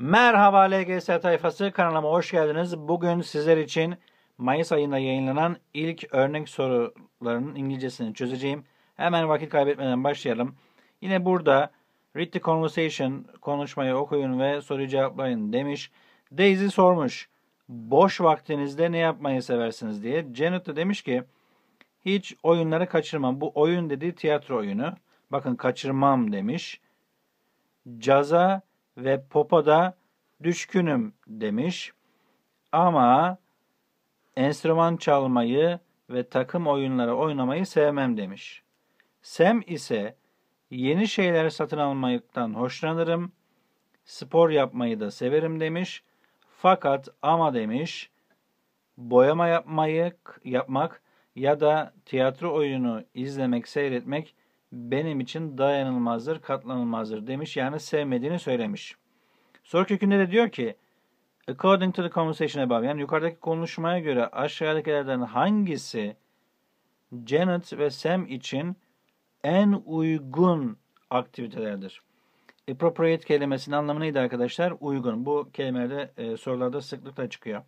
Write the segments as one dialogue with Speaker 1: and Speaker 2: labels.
Speaker 1: Merhaba LGS tayfası kanalıma hoş geldiniz. Bugün sizler için Mayıs ayında yayınlanan ilk örnek sorularının İngilizcesini çözeceğim. Hemen vakit kaybetmeden başlayalım. Yine burada read the conversation konuşmayı okuyun ve soruyu cevaplayın demiş. Daisy sormuş. Boş vaktinizde ne yapmayı seversiniz diye. Janet de demiş ki hiç oyunları kaçırmam. Bu oyun dediği tiyatro oyunu. Bakın kaçırmam demiş. Caza ve Popo'da düşkünüm demiş ama enstrüman çalmayı ve takım oyunları oynamayı sevmem demiş. Sem ise yeni şeyler satın almaktan hoşlanırım, spor yapmayı da severim demiş. Fakat ama demiş, boyama yapmayı yapmak ya da tiyatro oyunu izlemek, seyretmek benim için dayanılmazdır, katlanılmazdır demiş. Yani sevmediğini söylemiş. Soru kökünde de diyor ki according to the conversation above yani yukarıdaki konuşmaya göre aşağıdakilerden hangisi Janet ve Sam için en uygun aktivitelerdir? Appropriate kelimesinin anlamı neydi arkadaşlar? Uygun. Bu kelimelerde e, sorularda sıklıkla çıkıyor.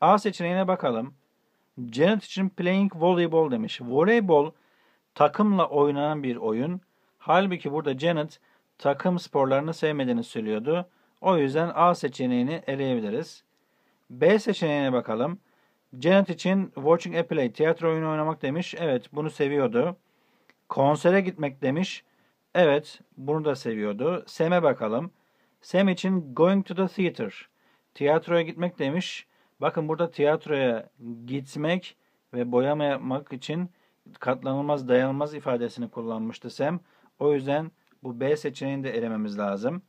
Speaker 1: A seçeneğine bakalım. Janet için playing volleyball demiş. Voleybol takımla oynanan bir oyun. Halbuki burada Janet takım sporlarını sevmediğini söylüyordu. O yüzden A seçeneğini eleyebiliriz. B seçeneğine bakalım. Janet için watching a play, tiyatro oyunu oynamak demiş. Evet, bunu seviyordu. Konsere gitmek demiş. Evet, bunu da seviyordu. Sam'e bakalım. Sam için going to the theater, tiyatroya gitmek demiş. Bakın burada tiyatroya gitmek ve boyama yapmak için katlanılmaz dayanılmaz ifadesini kullanmıştı Sam. O yüzden bu B seçeneğini de elememiz lazım.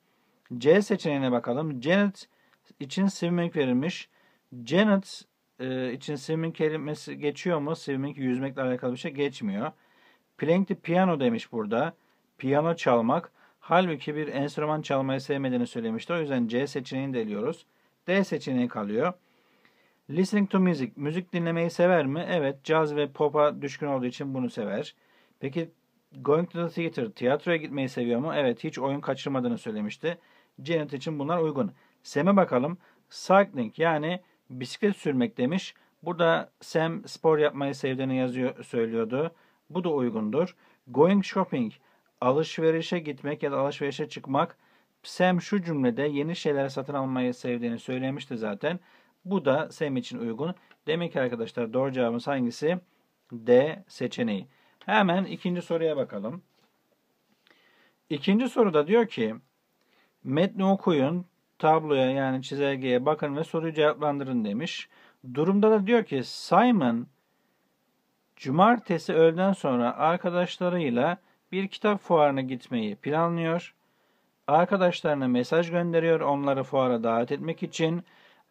Speaker 1: C seçeneğine bakalım. Janet için swimming verilmiş. Janet e, için swimming kelimesi geçiyor mu? Swimming yüzmekle alakalı bir şey geçmiyor. Playing the piano demiş burada. Piyano çalmak. Halbuki bir enstrüman çalmayı sevmediğini söylemişti. O yüzden C seçeneğini deliyoruz. D seçeneği kalıyor. Listening to music. Müzik dinlemeyi sever mi? Evet. Caz ve pop'a düşkün olduğu için bunu sever. Peki going to the theater. Tiyatroya gitmeyi seviyor mu? Evet. Hiç oyun kaçırmadığını söylemişti cennet için bunlar uygun. Sem'e bakalım. Cycling yani bisiklet sürmek demiş. Burada Sam spor yapmayı sevdiğini yazıyor, söylüyordu. Bu da uygundur. Going shopping alışverişe gitmek ya da alışverişe çıkmak. Sam şu cümlede yeni şeyler satın almayı sevdiğini söylemişti zaten. Bu da Sam için uygun. Demek ki arkadaşlar doğru cevabımız hangisi? D seçeneği. Hemen ikinci soruya bakalım. İkinci soruda diyor ki Metni okuyun, tabloya yani çizelgeye bakın ve soruyu cevaplandırın demiş. Durumda da diyor ki Simon cumartesi öğleden sonra arkadaşlarıyla bir kitap fuarına gitmeyi planlıyor. Arkadaşlarına mesaj gönderiyor onları fuara davet etmek için.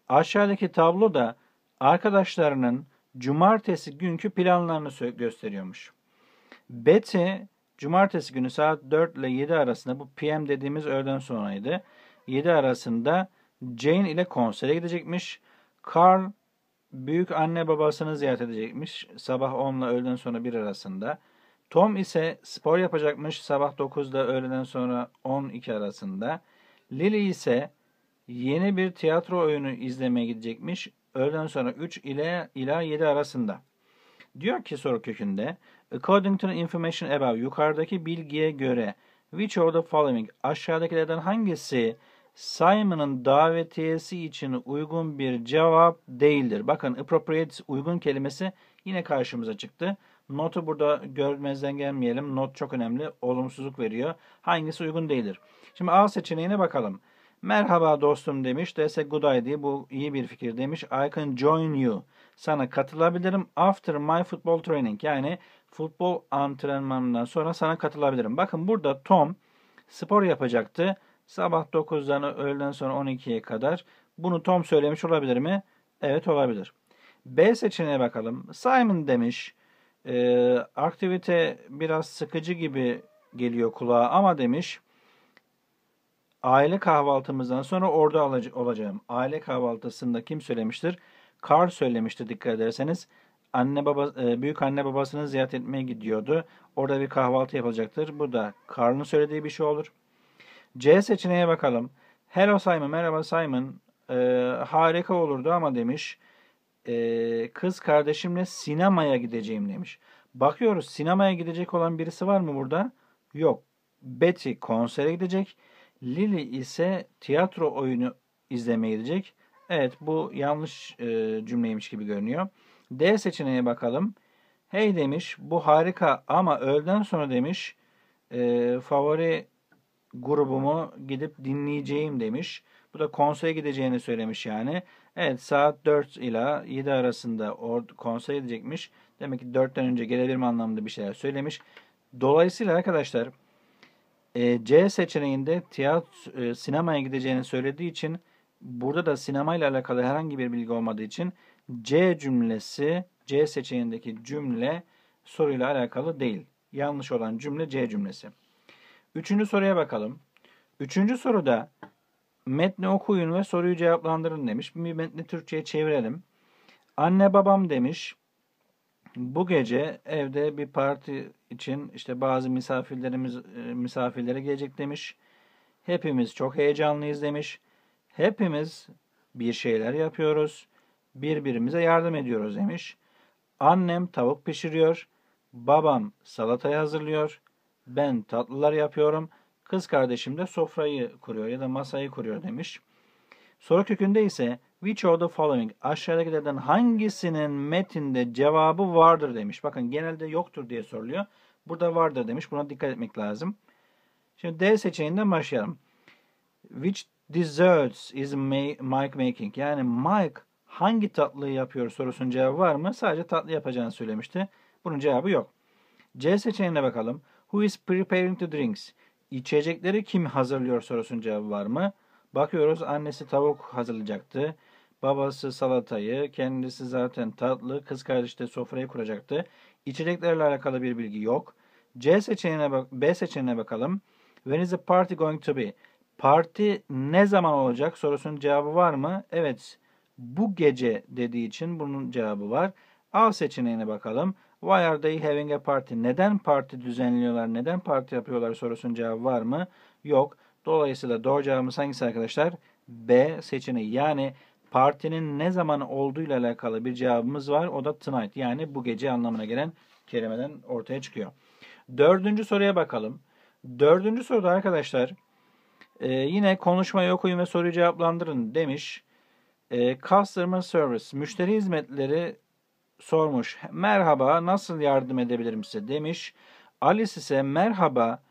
Speaker 1: Aşağıdaki tablo da arkadaşlarının cumartesi günkü planlarını gösteriyormuş. Betty Cumartesi günü saat 4 ile 7 arasında bu PM dediğimiz öğleden sonraydı. 7 arasında Jane ile konsere gidecekmiş. Carl büyük anne babasını ziyaret edecekmiş sabah 10 ile öğleden sonra 1 arasında. Tom ise spor yapacakmış sabah 9 ile öğleden sonra 12 arasında. Lily ise yeni bir tiyatro oyunu izlemeye gidecekmiş öğleden sonra 3 ile ila 7 arasında. Diyor ki soru kökünde According to the information above, yukarıdaki bilgiye göre which of the following, aşağıdakilerden hangisi Simon'ın davetiyesi için uygun bir cevap değildir. Bakın appropriate uygun kelimesi yine karşımıza çıktı. Notu burada görmezden gelmeyelim. Not çok önemli. Olumsuzluk veriyor. Hangisi uygun değildir? Şimdi A seçeneğine bakalım. Merhaba dostum demiş. Dese good idea. Bu iyi bir fikir demiş. I can join you. Sana katılabilirim after my football training. Yani futbol antrenmanından sonra sana katılabilirim. Bakın burada Tom spor yapacaktı. Sabah 9'dan öğleden sonra 12'ye kadar. Bunu Tom söylemiş olabilir mi? Evet olabilir. B seçeneğe bakalım. Simon demiş. E, aktivite biraz sıkıcı gibi geliyor kulağa ama demiş. Aile kahvaltımızdan sonra orada olacağım. Aile kahvaltısında kim söylemiştir? Carl söylemişti dikkat ederseniz anne baba e, büyük anne babasını ziyaret etmeye gidiyordu. Orada bir kahvaltı yapılacaktır. Bu da karnı söylediği bir şey olur. C seçeneğe bakalım. Hello Simon, merhaba Simon. Ee, harika olurdu ama demiş. E, kız kardeşimle sinemaya gideceğim demiş. Bakıyoruz sinemaya gidecek olan birisi var mı burada? Yok. Betty konsere gidecek. Lily ise tiyatro oyunu izlemeye gidecek. Evet bu yanlış e, cümleymiş gibi görünüyor. D seçeneğine bakalım. Hey demiş bu harika ama öğleden sonra demiş e, favori grubumu gidip dinleyeceğim demiş. Bu da konsere gideceğini söylemiş yani. Evet saat 4 ile 7 arasında or konser gidecekmiş. Demek ki 4'ten önce gelebilirim anlamında bir şeyler söylemiş. Dolayısıyla arkadaşlar e, C seçeneğinde tiyatro e, sinemaya gideceğini söylediği için burada da sinemayla alakalı herhangi bir bilgi olmadığı için C cümlesi, C seçeneğindeki cümle soruyla alakalı değil. Yanlış olan cümle C cümlesi. Üçüncü soruya bakalım. Üçüncü soruda metni okuyun ve soruyu cevaplandırın demiş. Bir metni Türkçe'ye çevirelim. Anne babam demiş. Bu gece evde bir parti için işte bazı misafirlerimiz e, misafirlere gelecek demiş. Hepimiz çok heyecanlıyız demiş. Hepimiz bir şeyler yapıyoruz birbirimize yardım ediyoruz demiş. Annem tavuk pişiriyor, babam salatayı hazırlıyor, ben tatlılar yapıyorum, kız kardeşim de sofrayı kuruyor ya da masayı kuruyor demiş. Soru kökünde ise which of the following aşağıdakilerden hangisinin metinde cevabı vardır demiş. Bakın genelde yoktur diye soruluyor. Burada vardır demiş. Buna dikkat etmek lazım. Şimdi D seçeneğinden başlayalım. Which desserts is Mike making? Yani Mike hangi tatlıyı yapıyor sorusunun cevabı var mı? Sadece tatlı yapacağını söylemişti. Bunun cevabı yok. C seçeneğine bakalım. Who is preparing the drinks? İçecekleri kim hazırlıyor sorusunun cevabı var mı? Bakıyoruz annesi tavuk hazırlayacaktı. Babası salatayı, kendisi zaten tatlı, kız kardeşi de sofrayı kuracaktı. İçeceklerle alakalı bir bilgi yok. C seçeneğine bak B seçeneğine bakalım. When is the party going to be? Parti ne zaman olacak sorusunun cevabı var mı? Evet bu gece dediği için bunun cevabı var. A seçeneğine bakalım. Why are they having a party? Neden parti düzenliyorlar? Neden parti yapıyorlar sorusunun cevabı var mı? Yok. Dolayısıyla doğru cevabımız hangisi arkadaşlar? B seçeneği. Yani partinin ne zaman olduğuyla alakalı bir cevabımız var. O da tonight. Yani bu gece anlamına gelen kelimeden ortaya çıkıyor. Dördüncü soruya bakalım. Dördüncü soruda arkadaşlar e, yine konuşmayı okuyun ve soruyu cevaplandırın demiş. E, Customer Service, müşteri hizmetleri sormuş. Merhaba, nasıl yardım edebilirim size demiş. Alice ise merhaba,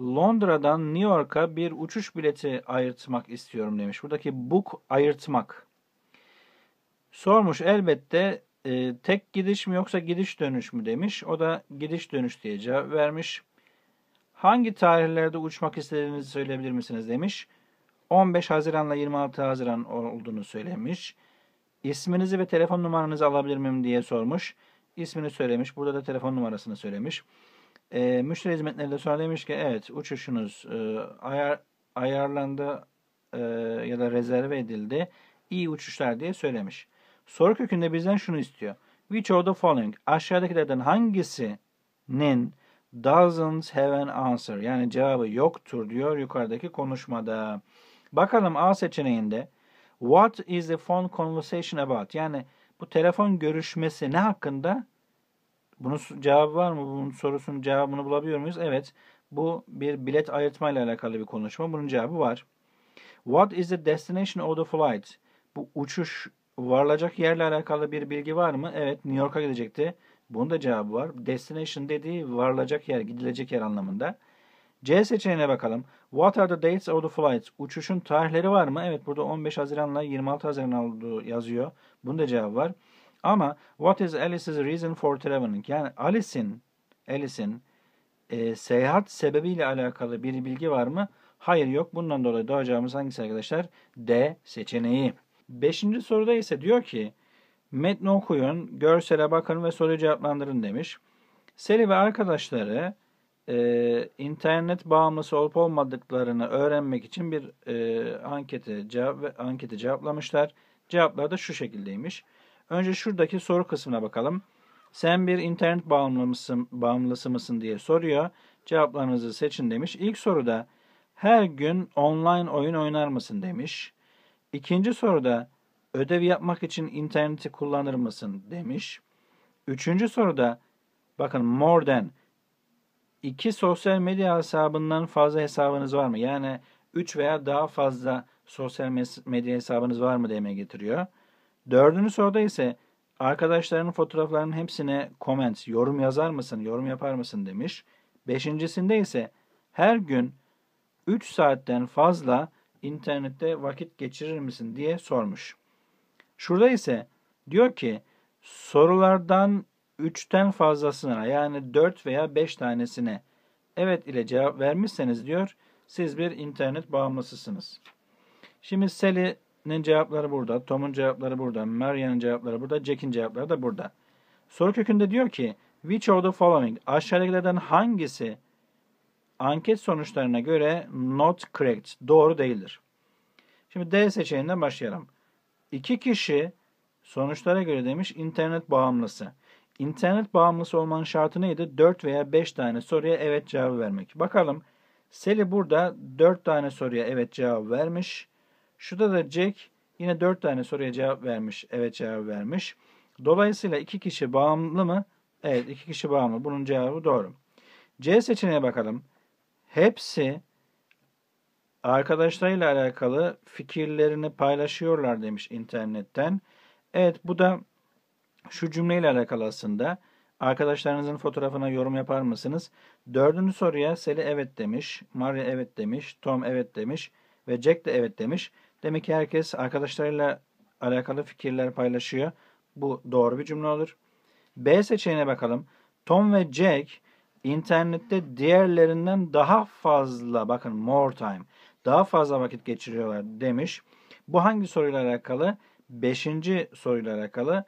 Speaker 1: Londra'dan New York'a bir uçuş bileti ayırtmak istiyorum demiş. Buradaki book ayırtmak. Sormuş elbette e, tek gidiş mi yoksa gidiş dönüş mü demiş. O da gidiş dönüş diye cevap vermiş. Hangi tarihlerde uçmak istediğinizi söyleyebilir misiniz demiş. 15 Haziran'la 26 Haziran olduğunu söylemiş. İsminizi ve telefon numaranızı alabilir miyim diye sormuş. İsmini söylemiş. Burada da telefon numarasını söylemiş. E, müşteri hizmetleri de söylemiş ki evet uçuşunuz e, ayar, ayarlandı e, ya da rezerve edildi. İyi uçuşlar diye söylemiş. Soru kökünde bizden şunu istiyor. Which of the following? Aşağıdakilerden hangisinin doesn't have an answer yani cevabı yoktur diyor yukarıdaki konuşmada. Bakalım A seçeneğinde What is the phone conversation about? Yani bu telefon görüşmesi ne hakkında? Bunun cevabı var mı? Bunun sorusunun cevabını bulabiliyor muyuz? Evet. Bu bir bilet ayırtma ile alakalı bir konuşma. Bunun cevabı var. What is the destination of the flight? Bu uçuş varılacak yerle alakalı bir bilgi var mı? Evet, New York'a gidecekti. Bunun da cevabı var. Destination dediği varılacak yer, gidilecek yer anlamında. C seçeneğine bakalım. What are the dates of the flights? Uçuşun tarihleri var mı? Evet burada 15 Haziran'la 26 Haziran olduğu yazıyor. Bunun da cevabı var. Ama what is Alice's reason for traveling? Yani Alice'in Alice'in e, seyahat sebebiyle alakalı bir bilgi var mı? Hayır yok. Bundan dolayı doğacağımız hangisi arkadaşlar? D seçeneği. Beşinci soruda ise diyor ki metni okuyun, görsele bakın ve soruyu cevaplandırın demiş. Seli ve arkadaşları e, internet bağımlısı olup olmadıklarını öğrenmek için bir e, ankete cevap anketi cevaplamışlar. Cevaplar da şu şekildeymiş. Önce şuradaki soru kısmına bakalım. Sen bir internet bağımlı mısın, bağımlısı mısın diye soruyor. Cevaplarınızı seçin demiş. İlk soruda her gün online oyun oynar mısın demiş. İkinci soruda ödev yapmak için interneti kullanır mısın demiş. Üçüncü soruda bakın more than iki sosyal medya hesabından fazla hesabınız var mı? Yani üç veya daha fazla sosyal medya hesabınız var mı demeye getiriyor. Dördüncü soruda ise arkadaşlarının fotoğraflarının hepsine comment, yorum yazar mısın, yorum yapar mısın demiş. Beşincisinde ise her gün 3 saatten fazla internette vakit geçirir misin diye sormuş. Şurada ise diyor ki sorulardan 3'ten fazlasına yani 4 veya 5 tanesine evet ile cevap vermişseniz diyor siz bir internet bağımlısısınız. Şimdi Sally'nin cevapları burada, Tom'un cevapları burada, Maria'nın cevapları burada, Jack'in cevapları da burada. Soru kökünde diyor ki which of the following aşağıdakilerden hangisi anket sonuçlarına göre not correct, doğru değildir. Şimdi D seçeneğinden başlayalım. İki kişi sonuçlara göre demiş internet bağımlısı. İnternet bağımlısı olmanın şartı neydi? 4 veya 5 tane soruya evet cevabı vermek. Bakalım Sally burada 4 tane soruya evet cevabı vermiş. Şurada da Jack yine 4 tane soruya cevap vermiş. Evet cevabı vermiş. Dolayısıyla 2 kişi bağımlı mı? Evet 2 kişi bağımlı. Bunun cevabı doğru. C seçeneğe bakalım. Hepsi arkadaşlarıyla alakalı fikirlerini paylaşıyorlar demiş internetten. Evet bu da şu cümleyle alakalı aslında. Arkadaşlarınızın fotoğrafına yorum yapar mısınız? Dördüncü soruya Sally evet demiş, Maria evet demiş, Tom evet demiş ve Jack de evet demiş. Demek ki herkes arkadaşlarıyla alakalı fikirler paylaşıyor. Bu doğru bir cümle olur. B seçeneğine bakalım. Tom ve Jack internette diğerlerinden daha fazla bakın more time daha fazla vakit geçiriyorlar demiş. Bu hangi soruyla alakalı? Beşinci soruyla alakalı.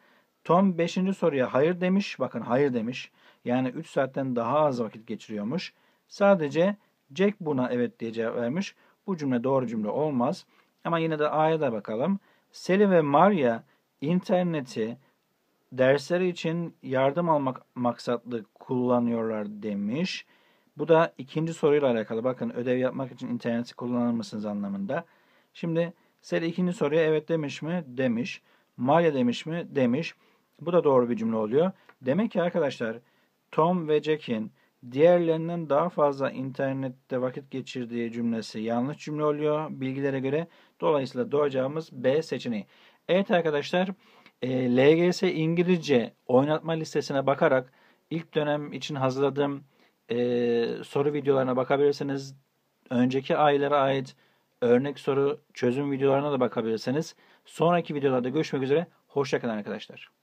Speaker 1: Tom 5. soruya hayır demiş. Bakın hayır demiş. Yani 3 saatten daha az vakit geçiriyormuş. Sadece Jack buna evet diye cevap vermiş. Bu cümle doğru cümle olmaz. Ama yine de A'ya da bakalım. Sally ve Maria interneti dersleri için yardım almak maksatlı kullanıyorlar demiş. Bu da ikinci soruyla alakalı. Bakın ödev yapmak için interneti kullanır mısınız anlamında. Şimdi Sally ikinci soruya evet demiş mi? Demiş. Maria demiş mi? Demiş. Bu da doğru bir cümle oluyor. Demek ki arkadaşlar Tom ve Jack'in diğerlerinin daha fazla internette vakit geçirdiği cümlesi yanlış cümle oluyor bilgilere göre. Dolayısıyla doğru cevabımız B seçeneği. Evet arkadaşlar e, LGS İngilizce oynatma listesine bakarak ilk dönem için hazırladığım e, soru videolarına bakabilirsiniz. Önceki aylara ait örnek soru çözüm videolarına da bakabilirsiniz. Sonraki videolarda görüşmek üzere. Hoşçakalın arkadaşlar.